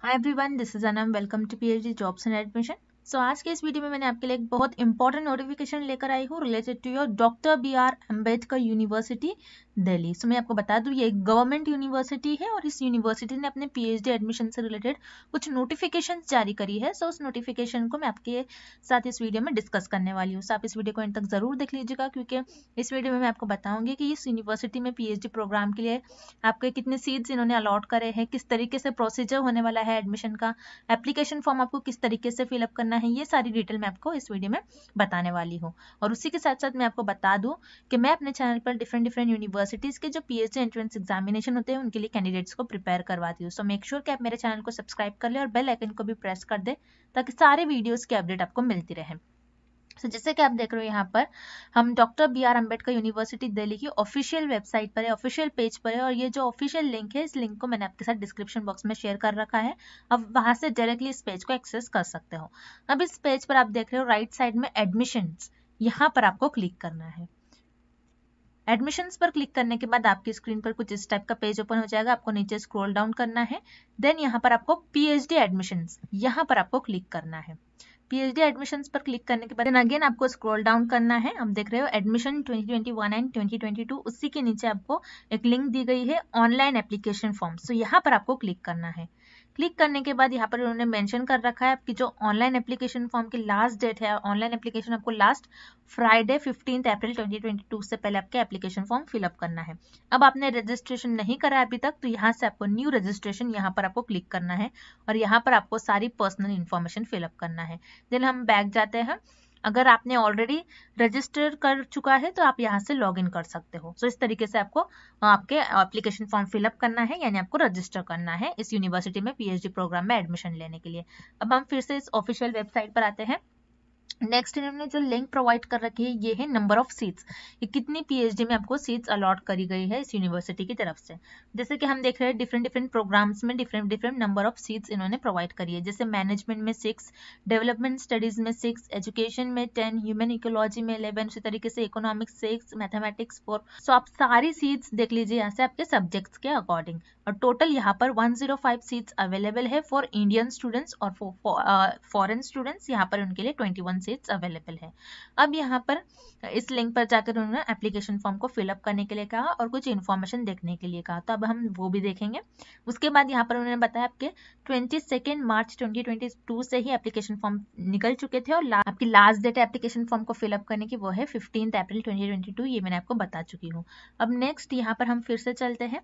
Hi everyone, this is Anam. Welcome to PhD Jobs and Admission. So so, आज के इस video में मैंने आपके लिए एक बहुत इंपॉर्टेंट नोटिफिकेशन लेकर आई हूँ related to your doctor B R Ambedkar university Delhi so मैं आपको बता दूँ ये एक गवर्नमेंट यूनिवर्सिटी है और इस यूनिवर्सिटी ने अपने पीएचडी एडमिशन से रिलेटेड कुछ नोटिफिकेशन जारी करी है सो so, उस नोटिफिकेशन को मैं आपके साथ इस वीडियो में डिस्कस करने वाली हूँ सो so, आप इस वीडियो को एंड तक जरूर देख लीजिएगा क्योंकि इस वीडियो में मैं आपको बताऊंगी कि इस यूनिवर्सिटी में पी प्रोग्राम के लिए आपके कितने सीट्स इन्होंने अलॉट करे हैं किस तरीके से प्रोसीजर होने वाला है एडमिशन का एप्लीकेशन फॉर्म आपको किस तरीके से फिलअप करना है ये सारी डिटेल मैं आपको इस वीडियो में बताने वाली हूँ और उसी के साथ साथ मैं आपको बता दूँ कि मैं अपने चैनल पर डिफरेंट डिफरेंट यूनिवर्सिटीज़ के जो पी एंट्रेंस एग्जामिनेशन होते हैं उनके लिए कैंडिडेट्स को प्रिपेयर करवाती हूँ सो मेक श्योर कि आप मेरे चैनल को सब्सक्राइब कर लें और बेल आइकन को भी प्रेस कर दें ताकि सारे वीडियोज़ की अपडेट आपको मिलती रहे तो जैसे कि आप देख रहे हो यहाँ पर हम doctor B R Ambedkar university Delhi की ऑफिशियल वेबसाइट पर है ऑफिशियल पेज पर है और ये जो ऑफिशियल लिंक है इस लिंक को मैंने आपके साथ डिस्क्रिप्शन बॉक्स में शेयर कर रखा है अब वहाँ से डायरेक्टली इस पेज को एक्सेस कर सकते हो अब इस पेज पर आप देख रहे हो राइट साइड में एडमिशन यहाँ पर आपको क्लिक करना है एडमिशन्स पर क्लिक करने के बाद आपकी स्क्रीन पर कुछ इस टाइप का पेज ओपन हो जाएगा आपको नीचे स्क्रॉल डाउन करना है देन यहाँ पर आपको पी एच डी एडमिशन यहाँ पर आपको क्लिक करना है पीएचडी एडमिशंस पर क्लिक करने के बाद अगेन आपको स्क्रॉल डाउन करना है आप देख रहे हो एडमिशन 2021 एंड 2022 उसी के नीचे आपको एक लिंक दी गई है ऑनलाइन एप्लीकेशन फॉर्म सो यहाँ पर आपको क्लिक करना है क्लिक करने के बाद यहाँ पर उन्होंने मेंशन कर रखा है कि जो ऑनलाइन एप्लीकेशन फॉर्म की लास्ट डेट है ऑनलाइन एप्लीकेशन आपको लास्ट फ्राइडे फिफ्टीन अप्रैल 2022 से पहले आपके एप्लीकेशन फॉर्म फिलअप करना है अब आपने रजिस्ट्रेशन नहीं करा अभी तक तो यहाँ से आपको न्यू रजिस्ट्रेशन यहाँ पर आपको क्लिक करना है और यहाँ पर आपको सारी पर्सनल इन्फॉर्मेशन फिलअप करना है देन हम बैक जाते हैं अगर आपने ऑलरेडी रजिस्टर कर चुका है तो आप यहाँ से लॉग इन कर सकते हो सो so, इस तरीके से आपको आपके एप्लीकेशन फॉर्म फिलअप करना है यानी आपको रजिस्टर करना है इस यूनिवर्सिटी में पीएचडी प्रोग्राम में एडमिशन लेने के लिए अब हम फिर से इस ऑफिशियल वेबसाइट पर आते हैं नेक्स्ट इन्होंने जो लिंक प्रोवाइड कर रखी है ये है नंबर ऑफ सीट्स ये कितनी पीएचडी में आपको सीट्स अलॉट करी गई है इस यूनिवर्सिटी की तरफ से जैसे कि हम देख रहे हैं डिफरेंट डिफरेंट प्रोग्राम्स में different different number of seats इन्होंने प्रोवाइड करी है जैसे मैनेजमेंट में सिक्स डेवलपमेंट स्टडीज में सिक्स एजुकेशन में टेन ह्यूमन इकोलॉजी में इलेवन उसी तरीके से economics six mathematics four so आप सारी सीट्स देख लीजिए यहाँ से आपके सब्जेक्ट्स के अकॉर्डिंग और टोटल यहाँ पर फाइव सीट्स अवेलेबल है फॉर इंडियन स्टूडेंट्स और फॉरन स्टूडेंट्स uh, यहाँ पर उनके लिए ट्वेंटी सीट्स सीट्स अवेलेबल है अब यहाँ पर इस लिंक पर जाकर उन्होंने एप्लीकेशन फॉर्म को फिलअप करने के लिए कहा और कुछ इन्फॉर्मेशन देखने के लिए कहा तो अब हम वो भी देखेंगे उसके बाद यहाँ पर उन्होंने बताया आपके twenty second March twenty twenty two से ही एप्लीकेशन फॉर्म निकल चुके थे और ला, आपकी लास्ट डेट एप्लीकेशन फॉर्म को फिलअप करने की वो है फिफ्टीन अप्रैल ट्वेंटी ये मैंने आपको बता चुकी हूँ अब नेक्स्ट यहाँ पर हम फिर से चलते हैं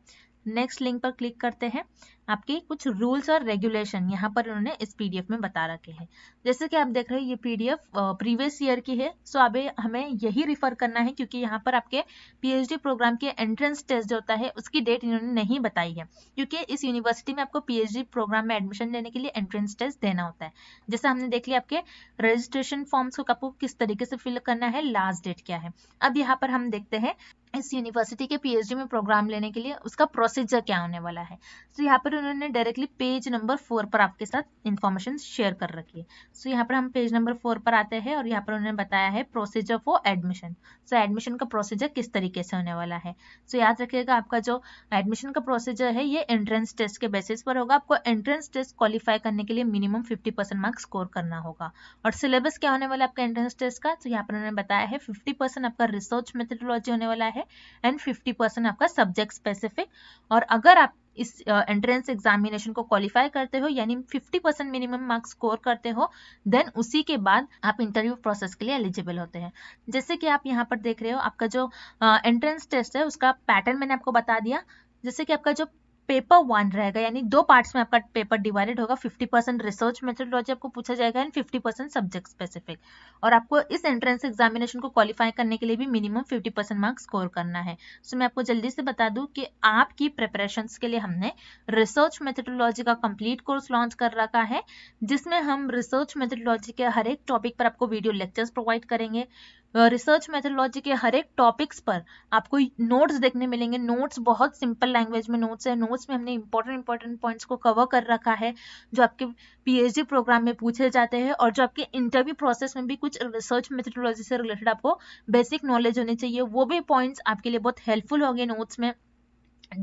नेक्स्ट लिंक पर क्लिक करते हैं आपके कुछ रूल्स और रेगुलेशन यहाँ पर उन्होंने इस पीडीएफ में बता रखे हैं जैसे कि आप देख रहे हैं ये पीडीएफ प्रीवियस ईयर की है सो अब हमें यही रिफर करना है क्योंकि यहाँ पर आपके पीएचडी प्रोग्राम के एंट्रेंस टेस्ट जो होता है उसकी डेट इन्होंने नहीं बताई है क्योंकि इस यूनिवर्सिटी में आपको पी प्रोग्राम में एडमिशन लेने के लिए एंट्रेंस टेस्ट देना होता है जैसे हमने देख लिया आपके रजिस्ट्रेशन फॉर्म्स को आपको किस तरीके से फिल करना है लास्ट डेट क्या है अब यहाँ पर हम देखते हैं इस यूनिवर्सिटी के पीएचडी में प्रोग्राम लेने के लिए उसका प्रोसीजर क्या होने वाला है सो so, यहाँ पर उन्होंने डायरेक्टली पेज नंबर फोर पर आपके साथ इन्फॉर्मेशन शेयर कर रखी है सो so, यहाँ पर हम पेज नंबर फोर पर आते हैं और यहाँ पर उन्होंने बताया है procedure for admission so admission का प्रोसीजर किस तरीके से होने वाला है सो so, याद रखिएगा आपका जो एडमिशन का प्रोसीजर है ये एंट्रेंस टेस्ट के बेसिस पर होगा आपको एंट्रेंस टेस्ट क्वालिफाई करने के लिए मिनिमम फिफ्टी मार्क्स स्कोर करना होगा और सिलेबस क्या होने वाला है आपका एंट्रेंस टेस्ट का तो यहाँ पर उन्होंने बताया है फिफ्टी आपका रिसर्च मेथडोलॉजी होने वाला है है एंड 50 परसेंट आपका सब्जेक्ट स्पेसिफिक और अगर आप इस एंट्रेंस एग्जामिनेशन को क्वालिफाई करते हो यानी 50 परसेंट मिनिमम मार्क्स स्कोर करते हो देन उसी के बाद आप इंटरव्यू प्रोसेस के लिए एलिजिबल होते हैं जैसे कि आप यहाँ पर देख रहे हो आपका जो एंट्रेंस टेस्ट है उसका पैटर्न मैंने आपको बता दिया जैसे कि आपका जो पेपर वन रहेगा यानी दो पार्ट्स में आपका पेपर डिवाइडेड होगा 50 परसेंट रिसर्च मेथोडोलॉजी आपको पूछा जाएगा एंड 50 परसेंट सब्जेक्ट स्पेसिफिक और आपको इस एंट्रेंस एग्जामिनेशन को क्वालिफाई करने के लिए भी मिनिमम 50 परसेंट मार्क्स स्कोर करना है सो so, मैं आपको जल्दी से बता दूं कि आपकी प्रिपरेशन के लिए हमने रिसर्च मेथडोलॉजी का कम्प्लीट कोर्स लॉन्च कर रखा है जिसमें हम रिसर्च मेथडोलॉजी के हर एक टॉपिक पर आपको वीडियो लेक्चर्स प्रोवाइड करेंगे रिसर्च मेथोलॉजी के हर एक टॉपिक्स पर आपको नोट्स देखने मिलेंगे नोट्स बहुत सिंपल लैंग्वेज में नोट्स है नोट्स में हमने इंपॉर्टेंट इंपॉर्टेंट पॉइंट्स को कवर कर रखा है जो आपके पीएचडी प्रोग्राम में पूछे जाते हैं और जो आपके इंटरव्यू प्रोसेस में भी कुछ रिसर्च मेथोडोलॉजी से रिलेटेड आपको बेसिक नॉलेज होनी चाहिए वो भी पॉइंट्स आपके लिए बहुत हेल्पफुल होंगे नोट्स में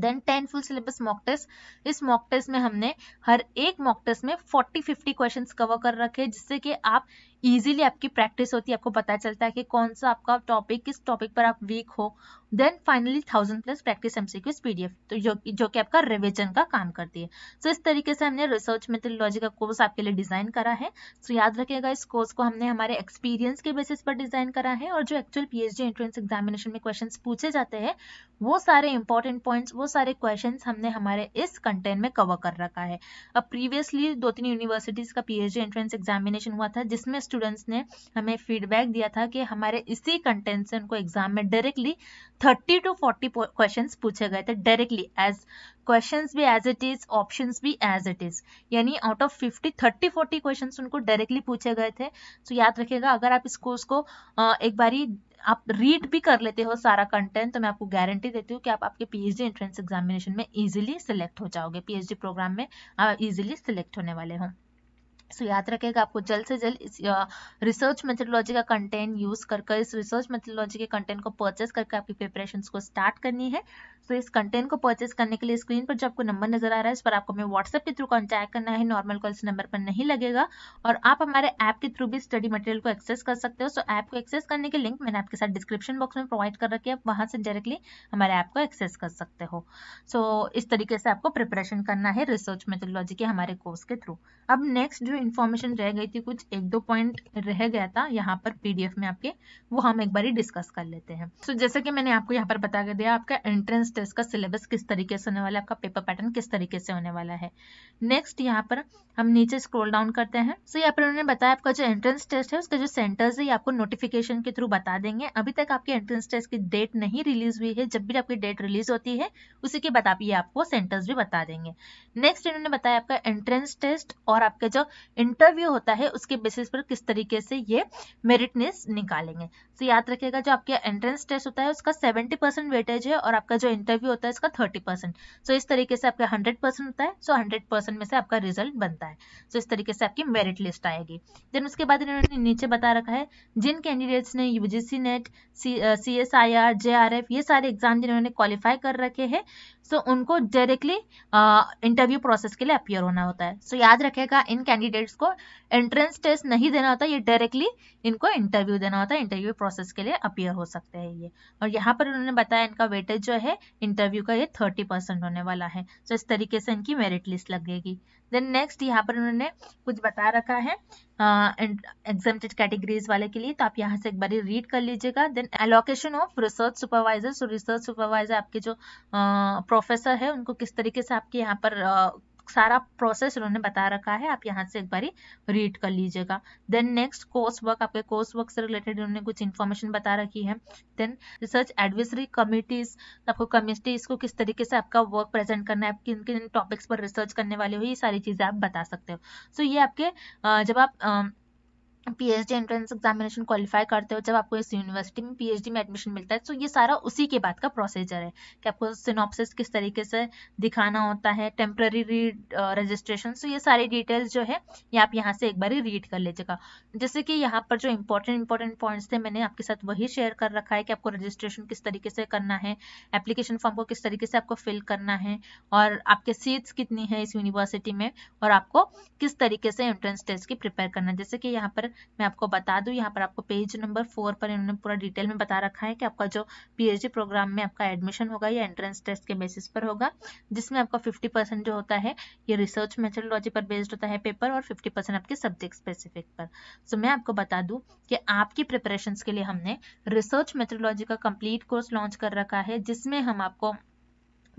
then ten full syllabus mock test इस मॉक टेस्ट में हमने हर एक मॉक टेस्ट में फोर्टी फिफ्टी क्वेश्चन कवर कर रखे जिससे कि आप इजीली आपकी प्रैक्टिस होती है आपको पता चलता है कि कौन सा आपका टॉपिक किस टॉपिक पर आप वीक हो then finally thousand plus practice MCQs PDF तो जो जो कि आपका रिविजन का काम करती है सो so, इस तरीके से हमने रिसर्च मेथोलॉजी का कोर्स आपके लिए डिजाइन करा है सो so, याद रखिएगा इस कोर्स को हमने हमारे एक्सपीरियंस के बेसिस पर डिजाइन करा है और जो एक्चुअल पीएचडी एंट्रेंस एग्जामिनेशन में क्वेश्चन पूछे जाते हैं वो सारे इंपॉर्टेंट पॉइंट्स वो सारे क्वेश्चन हमने हमारे इस कंटेंट में कवर कर रखा है अब प्रीवियसली दो तीन यूनिवर्सिटीज का पीएचडी एंट्रेंस एग्जामिनेशन हुआ था जिसमें स्टूडेंट्स ने हमें फीडबैक दिया था कि हमारे इसी कंटेंट से उनको एग्जाम में directly thirty to forty question पूछे गए थे डायरेक्टली एज क्वेश्चन भी एज इट इज ऑप्शन भी एज इट इज यानी out of fifty thirty forty question उनको डायरेक्टली पूछे गए थे तो याद रखेगा अगर आप इस कोर्स को एक बारी आप रीड भी कर लेते हो सारा कंटेंट तो मैं आपको गारंटी देती हूँ कि आप आपके पीएचडी एंट्रेंस एग्जामिनेशन में इजीली सिलेक्ट हो जाओगे पीएचडी प्रोग्राम में आप इजीली सिलेक्ट होने वाले हों सो याद रखेगा आपको जल्द से जल्द इस रिसर्च मेथडोलॉजी का कंटेंट यूज कर इस रिसर्च मेथडोलॉजी के कंटेंट को परचेस करके आपकी प्रिपरेशन को स्टार्ट करनी है सो इस कंटेंट को परचेस करने के लिए स्क्रीन पर जो आपको नंबर नजर आ रहा है इस पर आपको हमें व्हाट्सएप के थ्रू कॉन्टैक्ट करना है नॉर्मल कॉल इस नंबर पर नहीं लगेगा और आप हमारे ऐप के थ्रू भी स्टडी मटेरियल को एक्सेस कर सकते हो सो ऐप को एक्सेस करने के लिंक मैंने आपके साथ डिस्क्रिप्शन बॉक्स में प्रोवाइड कर रखी है आप वहाँ से डायरेक्टली हमारे ऐप को एक्सेस कर सकते हो सो इस तरीके से आपको प्रिपरेशन करना है रिसर्च मेथोलॉजी के हमारे कोर्स के थ्रू अब नेक्स्ट जो इन्फॉर्मेशन रह गई थी कुछ एक दो पॉइंट रह गया था यहाँ पर पीडीएफ में आपके वो हम एक बार ही डिस्कस कर लेते हैं सो so, जैसे कि मैंने आपको यहाँ पर बता कर दिया आपका एंट्रेंस टेस्ट का सिलेबस किस तरीके से होने वाला है आपका पेपर पैटर्न किस तरीके से होने वाला है नेक्स्ट यहाँ पर हम नीचे स्क्रोल डाउन करते हैं सो so, यहाँ पर उन्होंने बताया आपका जो एंट्रेंस टेस्ट है उसका जो सेंटर्स है ये आपको नोटिफिकेशन के थ्रू बता देंगे अभी तक आपके एंट्रेंस टेस्ट की डेट नहीं रिलीज हुई है जब भी आपकी डेट रिलीज होती है उसी के बाद आप आपको सेंटर्स भी बता देंगे नेक्स्ट इन्होंने बताया आपका एंट्रेंस टेस्ट और आपके जो इंटरव्यू होता है उसके बेसिस पर किस तरीके से ये मेरिट लिस्ट निकालेंगे तो याद रखिएगा जो आपके एंट्रेंस टेस्ट होता है उसका सेवेंटी परसेंट वेटेज है और आपका जो इंटरव्यू होता है इसका थर्टी परसेंट सो इस तरीके से आपका हंड्रेड परसेंट होता है सो हंड्रेड परसेंट में से आपका रिजल्ट बनता है सो तो इस तरीके से आपकी मेरिट लिस्ट आएगी देन उसके बाद इन्होंने नीचे बता रखा है जिन कैंडिडेट्स ने UGC NET C S I R J R F ये सारे एग्जाम जिन्होंने क्वालिफाई कर रखे है सो उनको डायरेक्टली इंटरव्यू प्रोसेस के लिए अपियर होना होता है सो याद रखेगा इन कैंडिडेट कैंडिडेट्स को एंट्रेंस टेस्ट नहीं देना होता ये डायरेक्टली इनको इंटरव्यू देना होता है इंटरव्यू प्रोसेस के लिए अपियर हो सकते हैं ये और यहाँ पर उन्होंने बताया इनका वेटेज जो है इंटरव्यू का ये थर्टी परसेंट होने वाला है तो इस तरीके से इनकी मेरिट लिस्ट लगेगी देन नेक्स्ट यहाँ पर उन्होंने कुछ बता रखा है एग्जामेटेड कैटेगरीज वाले के लिए तो आप यहाँ से एक बार रीड कर लीजिएगा then allocation of research supervisor so research supervisor आपके जो प्रोफेसर है उनको किस तरीके से आपके यहाँ पर uh, सारा प्रोसेस उन्होंने बता रखा है आप यहाँ से एक बारी रीड कर लीजिएगा देन नेक्स्ट कोर्स वर्क आपके कोर्स वर्क से रिलेटेड उन्होंने कुछ इन्फॉर्मेशन बता रखी है देन रिसर्च एडवाइजरी कमिटीज आपको कमिटी को किस तरीके से आपका वर्क प्रेजेंट करना है आप किन किन टॉपिक्स पर रिसर्च करने वाले हो ये सारी चीज़ें आप बता सकते हो सो so, ये आपके जब आप पीएचडी एंट्रेंस एग्जामिनेशन क्वालिफाई करते हो जब आपको इस यूनिवर्सिटी में पीएचडी में एडमिशन मिलता है तो ये सारा उसी के बाद का प्रोसीजर है कि आपको सिनॉप्सिस किस तरीके से दिखाना होता है टेम्प्ररी रीड रजिस्ट्रेशन सो ये सारी डिटेल्स जो है ये आप यहाँ से एक बार ही रीड कर लीजिएगा जैसे कि यहाँ पर जो इंपॉर्टेंट इंपॉर्टेंट पॉइंट्स थे मैंने आपके साथ वही शेयर कर रखा है कि आपको रजिस्ट्रेशन किस तरीके से करना है एप्लीकेशन फॉर्म को किस तरीके से आपको फिल करना है और आपके सीट्स कितनी है इस यूनिवर्सिटी में और आपको किस तरीके से एंट्रेंस टेस्ट की प्रिपेयर करना है जैसे कि यहाँ पर मैं आपको बता दूं यहाँ पर आपको पेज नंबर फोर पर इन्होंने पूरा डिटेल में बता रखा है कि आपका जो पीएचडी प्रोग्राम में आपका एडमिशन होगा या एंट्रेंस टेस्ट के बेसिस पर होगा जिसमें आपका फिफ्टी परसेंट जो होता है ये रिसर्च मेथोडोलॉजी पर बेस्ड होता है पेपर और फिफ्टी आपके सब्जेक्ट स्पेसिफिक पर सो मैं आपको बता दूं कि आपकी प्रिपरेशन के लिए हमने रिसर्च मेथोडोलॉजी का कम्प्लीट कोर्स लॉन्च कर रखा है जिसमें हम आपको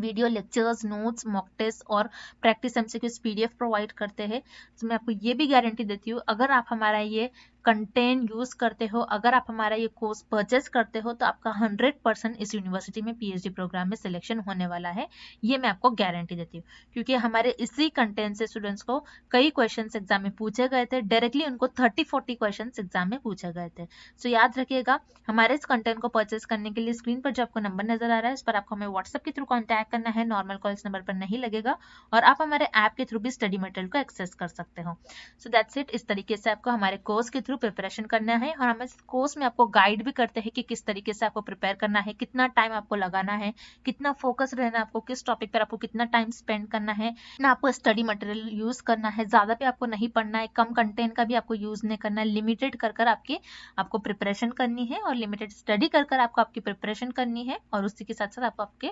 video lectures notes mock test और प्रैक्टिस एमसीक्यूज पीडीएफ प्रोवाइड करते हैं तो मैं आपको ये भी गारंटी देती हूँ अगर आप हमारा ये कंटेंट यूज करते हो अगर आप हमारा ये कोर्स परचेज करते हो तो आपका 100 परसेंट इस यूनिवर्सिटी में पीएचडी प्रोग्राम में सिलेक्शन होने वाला है ये मैं आपको गारंटी देती हूँ क्योंकि हमारे इसी कंटेंट से स्टूडेंट्स को कई क्वेश्चन एग्जाम में पूछे गए थे डायरेक्टली उनको थर्टी फोर्टी क्वेश्चन एग्जाम में पूछे गए थे सो याद रखिएगा हमारे इस कंटेंट को परचेज करने के लिए स्क्रीन पर जो आपको नंबर नजर आ रहा है इस पर आपको हमें व्हाट्सएप के थ्रू कॉन्टैक्ट करना है नॉर्मल कॉल इस नंबर पर नहीं लगेगा और आप हमारे ऐप के थ्रू भी स्टडी मटेरियल को एक्सेस कर सकते हो सो दैट्स इट इस तरीके से आपको हमारे कोर्स के थ्रू थ्रू प्रिपरेशन करना है और हम इस कोर्स में आपको गाइड भी करते हैं कि किस तरीके से आपको प्रिपेयर करना है कितना टाइम आपको लगाना है कितना फोकस रहना आपको किस टॉपिक पर आपको कितना टाइम स्पेंड करना है ना आपको स्टडी मटेरियल यूज करना है ज्यादा भी आपको नहीं पढ़ना है कम कंटेंट का भी आपको यूज नहीं करना है लिमिटेड कर कर आपकी आपको प्रिपरेशन करनी है और लिमिटेड स्टडी कर कर आपको आपकी प्रिपरेशन करनी है और उसी के साथ साथ आप आपके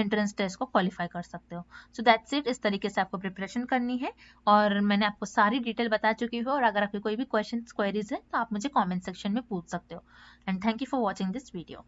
एंट्रेंस टेस्ट को क्वालिफाई कर सकते हो सो दैट्स इट इस तरीके से आपको प्रिपरेशन करनी है और मैंने आपको सारी डिटेल बता चुकी हूँ और अगर आपके कोई भी क्वेश्चन क्वेरी क्वेरीज है तो आप मुझे कॉमेंट सेक्शन में पूछ सकते हो and thank you for watching this video